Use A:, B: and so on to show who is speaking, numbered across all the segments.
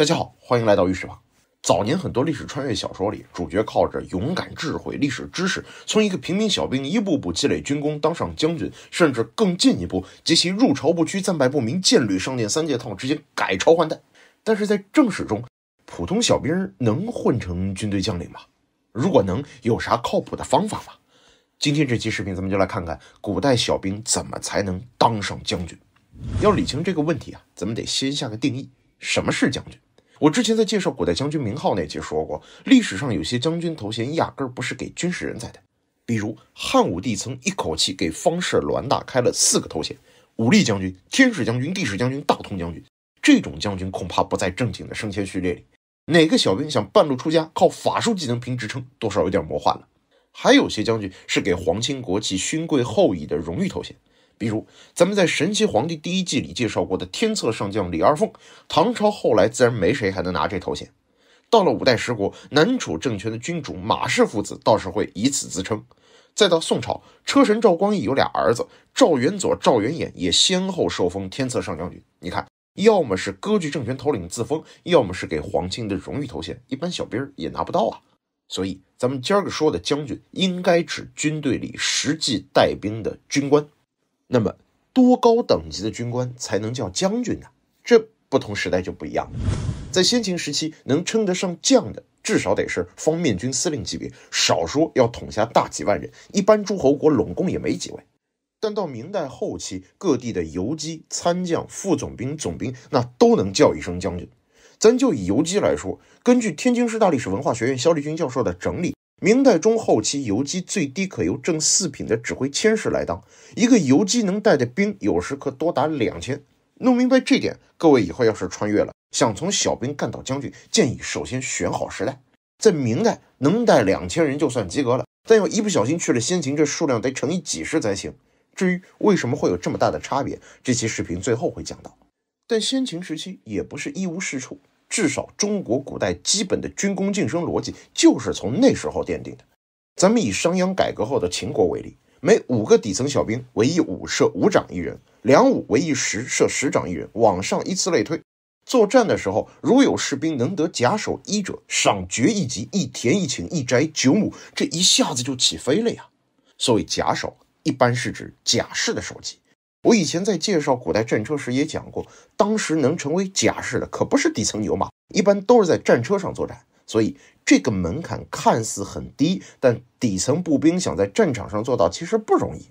A: 大家好，欢迎来到御史旁。早年很多历史穿越小说里，主角靠着勇敢、智慧、历史知识，从一个平民小兵一步步积累军功，当上将军，甚至更进一步，及其入朝不屈、战败不明、剑履上殿三件套之间改朝换代。但是在正史中，普通小兵能混成军队将领吗？如果能，有啥靠谱的方法吗？今天这期视频，咱们就来看看古代小兵怎么才能当上将军。要理清这个问题啊，咱们得先下个定义，什么是将军？我之前在介绍古代将军名号那期说过，历史上有些将军头衔压根儿不是给军事人才的，比如汉武帝曾一口气给方士栾大开了四个头衔：武力将军、天使将军、地史将军、大通将军。这种将军恐怕不在正经的升迁序列里。哪个小兵想半路出家，靠法术技能评职称，多少有点魔幻了。还有些将军是给皇亲国戚、勋贵后裔的荣誉头衔。比如，咱们在《神奇皇帝》第一季里介绍过的天策上将李二凤，唐朝后来自然没谁还能拿这头衔。到了五代十国，南楚政权的君主马氏父子倒是会以此自称。再到宋朝，车神赵光义有俩儿子赵元佐、赵元衍，也先后受封天策上将军。你看，要么是割据政权头领自封，要么是给皇亲的荣誉头衔，一般小兵也拿不到啊。所以，咱们今儿个说的将军，应该指军队里实际带兵的军官。那么多高等级的军官才能叫将军呢？这不同时代就不一样在先秦时期，能称得上将的，至少得是方面军司令级别，少说要统辖大几万人，一般诸侯国拢共也没几位。但到明代后期，各地的游击、参将、副总兵、总兵，那都能叫一声将军。咱就以游击来说，根据天津师大历史文化学院肖立军教授的整理。明代中后期，游击最低可由正四品的指挥千士来当，一个游击能带的兵有时可多达两千。弄明白这点，各位以后要是穿越了，想从小兵干到将军，建议首先选好时代。在明代，能带两千人就算及格了，但要一不小心去了先秦，这数量得乘以几十才行。至于为什么会有这么大的差别，这期视频最后会讲到。但先秦时期也不是一无是处。至少中国古代基本的军功晋升逻辑就是从那时候奠定的。咱们以商鞅改革后的秦国为例，每五个底层小兵为一伍，设五长一人；两伍为一十，设十长一人，往上依次类推。作战的时候，如有士兵能得甲首一者，赏爵一级，一田一顷一宅九亩，这一下子就起飞了呀！所谓甲首，一般是指甲士的首级。我以前在介绍古代战车时也讲过，当时能成为甲士的可不是底层牛马，一般都是在战车上作战，所以这个门槛看似很低，但底层步兵想在战场上做到其实不容易。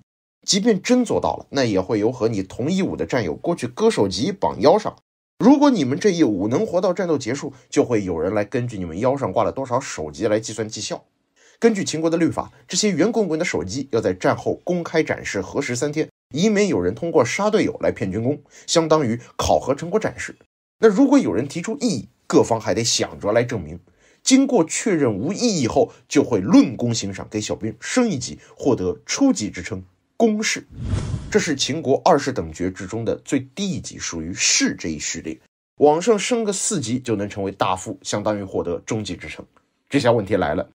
A: 即便真做到了，那也会有和你同一伍的战友过去割首级绑腰上。如果你们这一伍能活到战斗结束，就会有人来根据你们腰上挂了多少首级来计算绩效。根据秦国的律法，这些圆滚滚的首级要在战后公开展示核实三天。以免有人通过杀队友来骗军功，相当于考核成果展示。那如果有人提出异议，各方还得想着来证明。经过确认无异议后，就会论功行赏，给小兵升一级，获得初级职称“公示，这是秦国二世等爵制中的最低一级，属于士这一序列。往上升个四级，就能成为大夫，相当于获得中级职称。这下问题来了，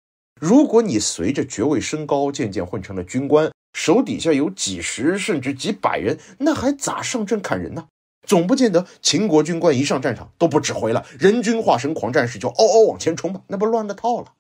A: 如果你随着爵位升高，渐渐混成了军官。手底下有几十甚至几百人，那还咋上阵砍人呢？总不见得秦国军官一上战场都不指挥了，人均化身狂战士就嗷嗷往前冲吧？那不乱了套了。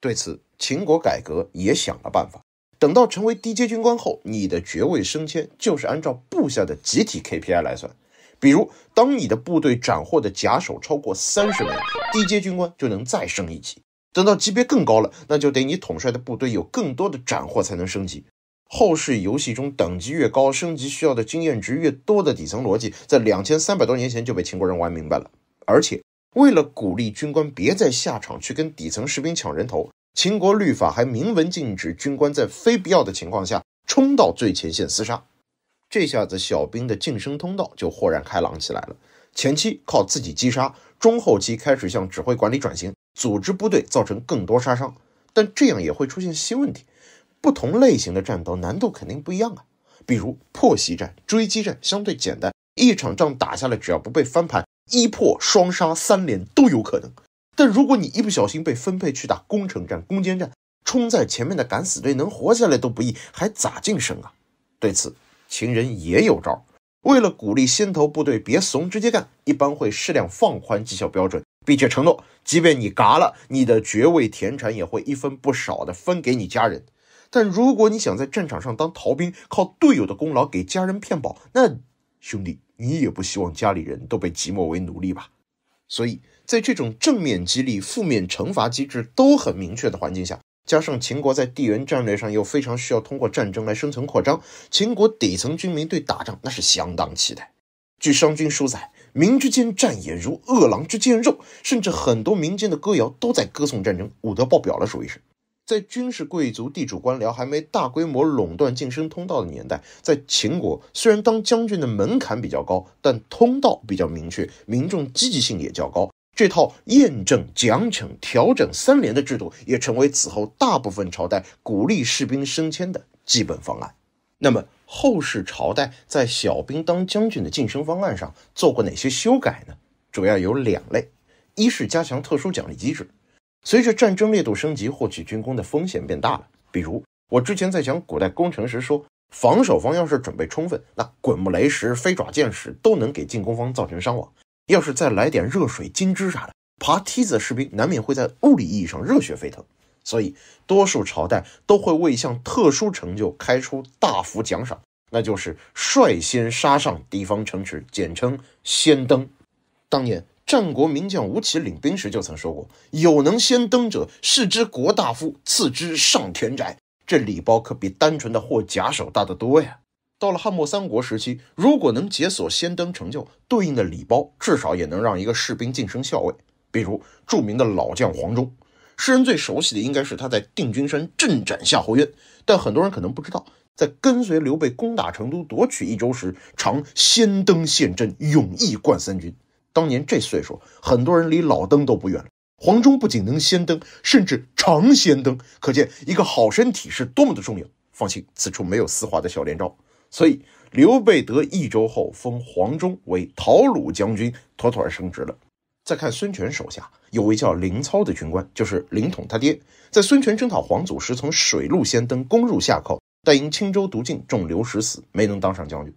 A: 对此，秦国改革也想了办法。等到成为低阶军官后，你的爵位升迁就是按照部下的集体 KPI 来算。比如，当你的部队斩获的甲首超过三十枚，低阶军官就能再升一级。等到级别更高了，那就得你统帅的部队有更多的斩获才能升级。后世游戏中等级越高，升级需要的经验值越多的底层逻辑，在两千三百多年前就被秦国人玩明白了。而且，为了鼓励军官别再下场去跟底层士兵抢人头，秦国律法还明文禁止军官在非必要的情况下冲到最前线厮杀。这下子小兵的晋升通道就豁然开朗起来了。前期靠自己击杀，中后期开始向指挥管理转型，组织部队造成更多杀伤。但这样也会出现新问题。不同类型的战斗难度肯定不一样啊，比如破袭战、追击战相对简单，一场仗打下来，只要不被翻盘，一破、双杀、三连都有可能。但如果你一不小心被分配去打攻城战、攻坚战，冲在前面的敢死队能活下来都不易，还咋晋升啊？对此，秦人也有招，为了鼓励先头部队别怂，直接干，一般会适量放宽绩效标准，并且承诺，即便你嘎了，你的爵位、田产也会一分不少的分给你家人。但如果你想在战场上当逃兵，靠队友的功劳给家人骗保，那兄弟，你也不希望家里人都被寂寞为奴隶吧？所以在这种正面激励、负面惩罚机制都很明确的环境下，加上秦国在地缘战略上又非常需要通过战争来生存扩张，秦国底层军民对打仗那是相当期待。据《商君书》载：“民之间战也，如饿狼之见肉。”甚至很多民间的歌谣都在歌颂战争，武德爆表了，属于是。在军事贵族、地主、官僚还没大规模垄断晋升通道的年代，在秦国，虽然当将军的门槛比较高，但通道比较明确，民众积极性也较高。这套验证、奖惩、调整三连的制度，也成为此后大部分朝代鼓励士兵升迁的基本方案。那么，后世朝代在小兵当将军的晋升方案上做过哪些修改呢？主要有两类，一是加强特殊奖励机制。随着战争烈度升级，获取军功的风险变大了。比如，我之前在讲古代攻城时说，防守方要是准备充分，那滚木雷石、飞爪箭矢都能给进攻方造成伤亡。要是再来点热水、金汁啥的，爬梯子的士兵难免会在物理意义上热血沸腾。所以，多数朝代都会为一项特殊成就开出大幅奖赏，那就是率先杀上敌方城池，简称“先登”。当年。战国名将吴起领兵时就曾说过：“有能先登者，视之国大夫；次之上田宅。”这礼包可比单纯的获甲首大得多呀。到了汉末三国时期，如果能解锁先登成就，对应的礼包至少也能让一个士兵晋升校尉。比如著名的老将黄忠，世人最熟悉的应该是他在定军山镇斩夏侯渊，但很多人可能不知道，在跟随刘备攻打成都、夺取益州时，常先登陷阵，勇毅冠三军。当年这岁数，很多人离老登都不远了。黄忠不仅能先登，甚至长先登，可见一个好身体是多么的重要。放心，此处没有丝滑的小连招。所以刘备得益州后，封黄忠为讨虏将军，妥妥而升职了。再看孙权手下有位叫凌操的军官，就是凌统他爹，在孙权征讨黄祖时，从水路先登攻入夏口，但因青州毒进，中流矢死，没能当上将军。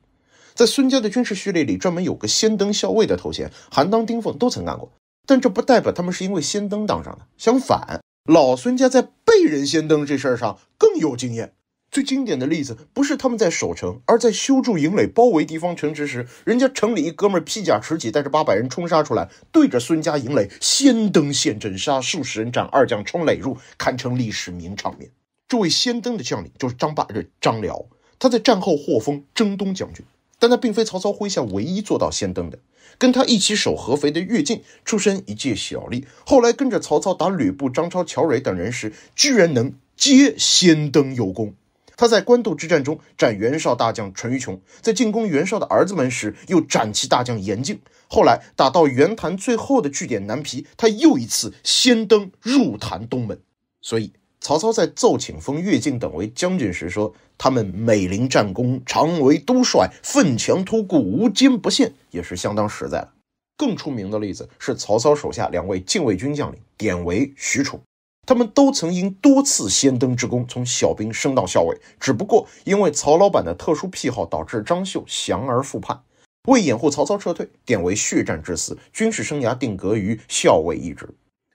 A: 在孙家的军事序列里，专门有个“先登校尉”的头衔，韩当、丁奉都曾干过。但这不代表他们是因为先登当上的，相反，老孙家在被人先登这事儿上更有经验。最经典的例子不是他们在守城，而在修筑营垒、包围敌方城池时，人家城里一哥们披甲持戟，带着八百人冲杀出来，对着孙家营垒先登陷阵，杀数十人，斩二将，冲垒入，堪称历史名场面。这位先登的将领就是张霸，这张辽。他在战后获封征东将军。但他并非曹操麾下唯一做到先登的，跟他一起守合肥的乐进，出身一介小吏，后来跟着曹操打吕布、张超、乔蕊等人时，居然能皆先登有功。他在官渡之战中斩袁绍大将淳于琼，在进攻袁绍的儿子们时又斩其大将严靖，后来打到袁谭最后的据点南皮，他又一次先登入谭东门，所以。曹操在奏请封乐进等为将军时说：“他们美林战功，常为都帅，奋强突固，无坚不陷，也是相当实在了。”更出名的例子是曹操手下两位禁卫军将领——典韦、许褚，他们都曾因多次先登之功，从小兵升到校尉。只不过因为曹老板的特殊癖好，导致张绣降而复叛，为掩护曹操撤退，典韦血战致死，军事生涯定格于校尉一职。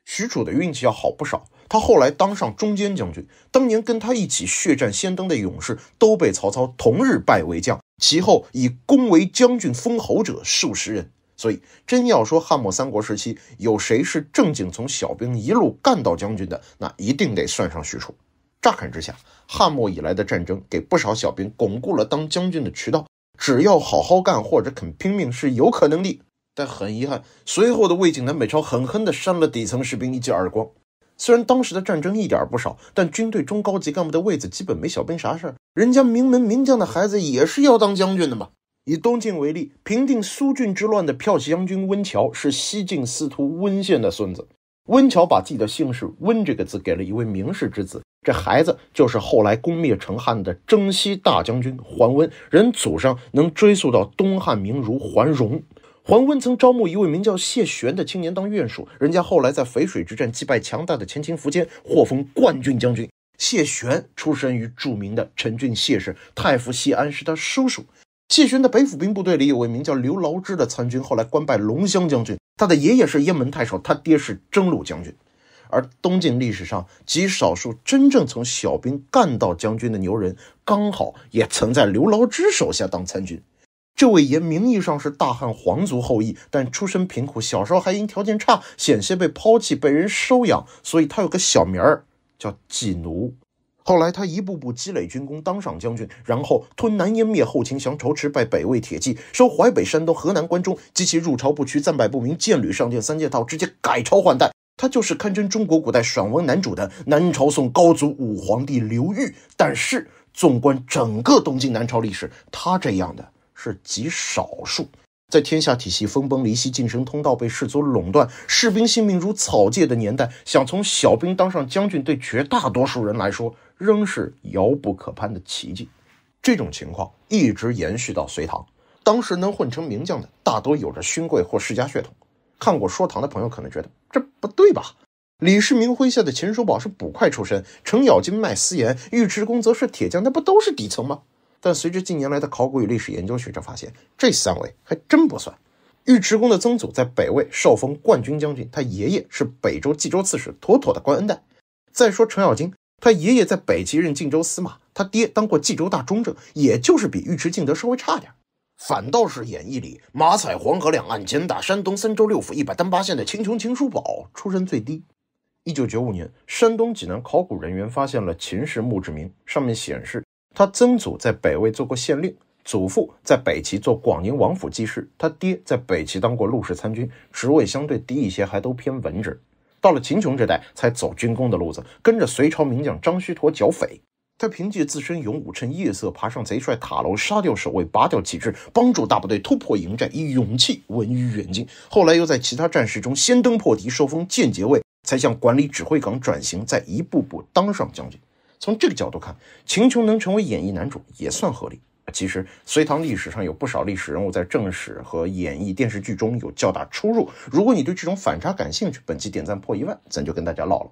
A: 许褚的运气要好不少。他后来当上中坚将军，当年跟他一起血战先登的勇士都被曹操同日拜为将，其后以功为将军封侯者数十人。所以，真要说汉末三国时期有谁是正经从小兵一路干到将军的，那一定得算上许褚。乍看之下，汉末以来的战争给不少小兵巩固了当将军的渠道，只要好好干或者肯拼命是有可能的。但很遗憾，随后的魏晋南北朝狠狠地扇了底层士兵一记耳光。虽然当时的战争一点不少，但军队中高级干部的位子基本没小兵啥事儿。人家名门名将的孩子也是要当将军的嘛。以东晋为例，平定苏峻之乱的骠骑将军温峤是西晋司徒温宪的孙子。温峤把自己的姓氏温这个字给了一位名士之子，这孩子就是后来攻灭成汉的征西大将军桓温，人祖上能追溯到东汉名儒桓荣。桓温曾招募一位名叫谢玄的青年当院属，人家后来在淝水之战击败强大的前秦苻坚，获封冠军将军。谢玄出身于著名的陈俊谢氏，太傅谢安是他叔叔。谢玄的北府兵部队里有位名叫刘牢之的参军，后来官拜龙骧将军，他的爷爷是雁门太守，他爹是征虏将军。而东晋历史上极少数真正从小兵干到将军的牛人，刚好也曾在刘牢之手下当参军。这位爷名义上是大汉皇族后裔，但出身贫苦，小时候还因条件差险些被抛弃，被人收养，所以他有个小名儿叫季奴。后来他一步步积累军功，当上将军，然后吞南燕灭后秦降仇池拜北魏铁骑收淮北山东河南关中，及其入朝不屈战败不明剑履上殿三件套，直接改朝换代。他就是堪称中国古代爽文男主的南朝宋高祖武皇帝刘裕。但是纵观整个东晋南朝历史，他这样的。是极少数，在天下体系分崩离析、晋升通道被世族垄断、士兵性命如草芥的年代，想从小兵当上将军，对绝大多数人来说仍是遥不可攀的奇迹。这种情况一直延续到隋唐，当时能混成名将的，大多有着勋贵或世家血统。看过《说唐》的朋友可能觉得这不对吧？李世民麾下的秦叔宝是捕快出身，程咬金卖私盐，尉迟恭则是铁匠，那不都是底层吗？但随着近年来的考古与历史研究，学者发现，这三位还真不算。尉迟恭的曾祖在北魏受封冠军将军，他爷爷是北周冀州刺史，妥妥的官恩代。再说程咬金，他爷爷在北齐任晋州司马，他爹当过冀州大中正，也就是比尉迟敬德稍微差点。反倒是演义里马踩黄河两岸，兼打山东三州六府一百单八县的秦琼秦叔宝，出身最低。一九九五年，山东济南考古人员发现了秦氏墓志铭，上面显示。他曾祖在北魏做过县令，祖父在北齐做广宁王府记事，他爹在北齐当过陆氏参军，职位相对低一些，还都偏文职。到了秦琼这代，才走军功的路子，跟着隋朝名将张须陀剿匪。他凭借自身勇武，趁夜色爬上贼帅塔楼，杀掉守卫，拔掉旗帜，帮助大部队突破营寨，以勇气闻于远近。后来又在其他战士中先登破敌，受封间节尉，才向管理指挥岗转型，再一步步当上将军。从这个角度看，秦琼能成为演绎男主也算合理。其实，隋唐历史上有不少历史人物在正史和演绎电视剧中有较大出入。如果你对这种反差感兴趣，本期点赞破一万，咱就跟大家唠唠。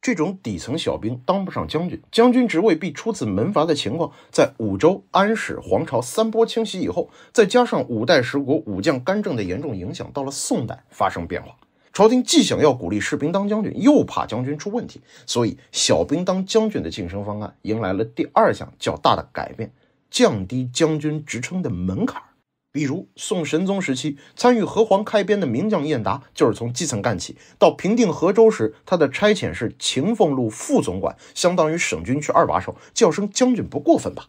A: 这种底层小兵当不上将军，将军职位必出自门阀的情况，在五周、安史、黄巢三波清洗以后，再加上五代十国武将干政的严重影响，到了宋代发生变化。朝廷既想要鼓励士兵当将军，又怕将军出问题，所以小兵当将军的晋升方案迎来了第二项较大的改变：降低将军职称的门槛。比如宋神宗时期参与和皇开边的名将燕达，就是从基层干起，到平定河州时，他的差遣是秦凤路副总管，相当于省军区二把手，叫声将军不过分吧？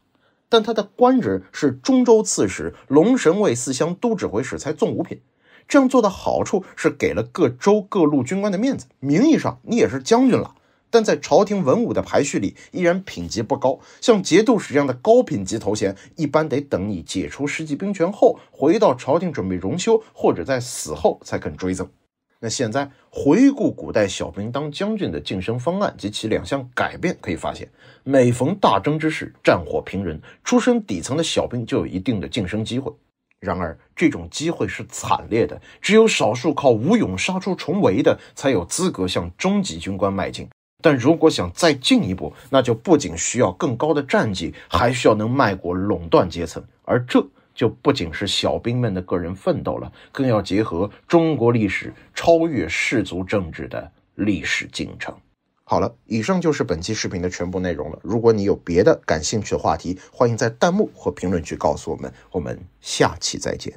A: 但他的官职是中州刺史、龙神卫四乡都指挥使，才纵五品。这样做的好处是给了各州各路军官的面子，名义上你也是将军了，但在朝廷文武的排序里依然品级不高。像节度使这样的高品级头衔，一般得等你解除实际兵权后，回到朝廷准备荣休或者在死后才肯追赠。那现在回顾古代小兵当将军的晋升方案及其两项改变，可以发现，每逢大征之时，战火平人，出身底层的小兵就有一定的晋升机会。然而，这种机会是惨烈的，只有少数靠武勇杀出重围的，才有资格向中级军官迈进。但如果想再进一步，那就不仅需要更高的战绩，还需要能迈过垄断阶层，而这就不仅是小兵们的个人奋斗了，更要结合中国历史超越氏族政治的历史进程。好了，以上就是本期视频的全部内容了。如果你有别的感兴趣的话题，欢迎在弹幕或评论区告诉我们。我们下期再见。